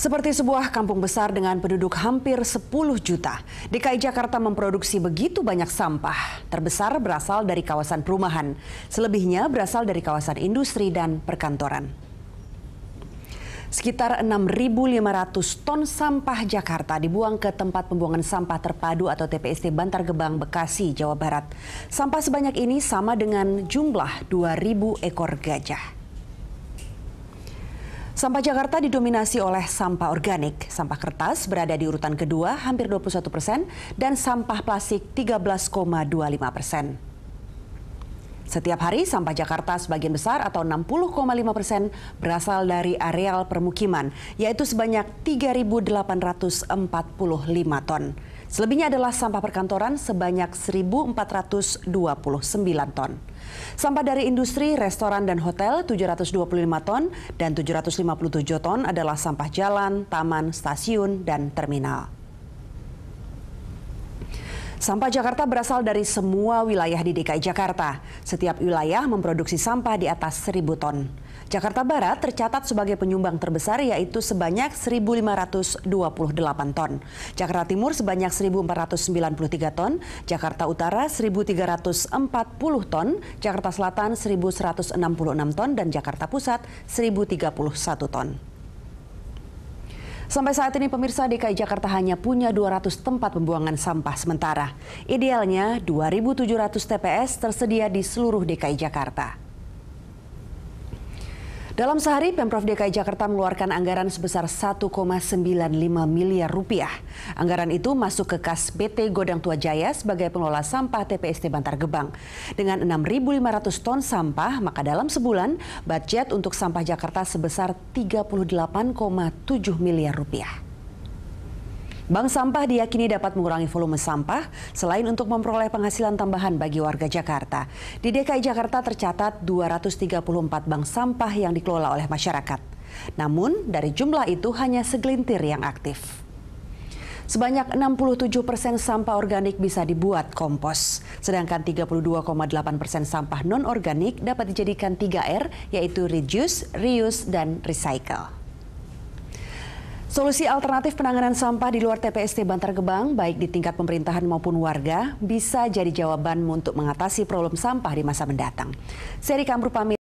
Seperti sebuah kampung besar dengan penduduk hampir 10 juta, DKI Jakarta memproduksi begitu banyak sampah. Terbesar berasal dari kawasan perumahan, selebihnya berasal dari kawasan industri dan perkantoran. Sekitar 6.500 ton sampah Jakarta dibuang ke tempat pembuangan sampah terpadu atau TPST Bantar Gebang, Bekasi, Jawa Barat. Sampah sebanyak ini sama dengan jumlah 2.000 ekor gajah. Sampah Jakarta didominasi oleh sampah organik. Sampah kertas berada di urutan kedua hampir 21 persen dan sampah plastik 13,25 persen. Setiap hari sampah Jakarta sebagian besar atau 60,5 persen berasal dari areal permukiman, yaitu sebanyak 3.845 ton. Selebihnya adalah sampah perkantoran sebanyak 1.429 ton. Sampah dari industri, restoran, dan hotel 725 ton dan 757 ton adalah sampah jalan, taman, stasiun, dan terminal. Sampah Jakarta berasal dari semua wilayah di DKI Jakarta. Setiap wilayah memproduksi sampah di atas 1000 ton. Jakarta Barat tercatat sebagai penyumbang terbesar yaitu sebanyak 1.528 ton. Jakarta Timur sebanyak 1.493 ton, Jakarta Utara 1.340 ton, Jakarta Selatan 1.166 ton, dan Jakarta Pusat 1.031 ton. Sampai saat ini pemirsa DKI Jakarta hanya punya 200 tempat pembuangan sampah sementara. Idealnya 2.700 TPS tersedia di seluruh DKI Jakarta. Dalam sehari, Pemprov DKI Jakarta mengeluarkan anggaran sebesar 1,95 miliar rupiah. Anggaran itu masuk ke kas PT Godang Tua Jaya sebagai pengelola sampah TPST Bantar Gebang. Dengan 6.500 ton sampah, maka dalam sebulan budget untuk sampah Jakarta sebesar 38,7 miliar rupiah. Bank sampah diyakini dapat mengurangi volume sampah selain untuk memperoleh penghasilan tambahan bagi warga Jakarta. Di DKI Jakarta tercatat 234 bank sampah yang dikelola oleh masyarakat. Namun, dari jumlah itu hanya segelintir yang aktif. Sebanyak 67 persen sampah organik bisa dibuat kompos, sedangkan 32,8 persen sampah non-organik dapat dijadikan 3R, yaitu reduce, reuse, dan recycle. Solusi alternatif penanganan sampah di luar TPST Bantar Gebang, baik di tingkat pemerintahan maupun warga, bisa jadi jawaban untuk mengatasi problem sampah di masa mendatang. Seri Kamru pamit.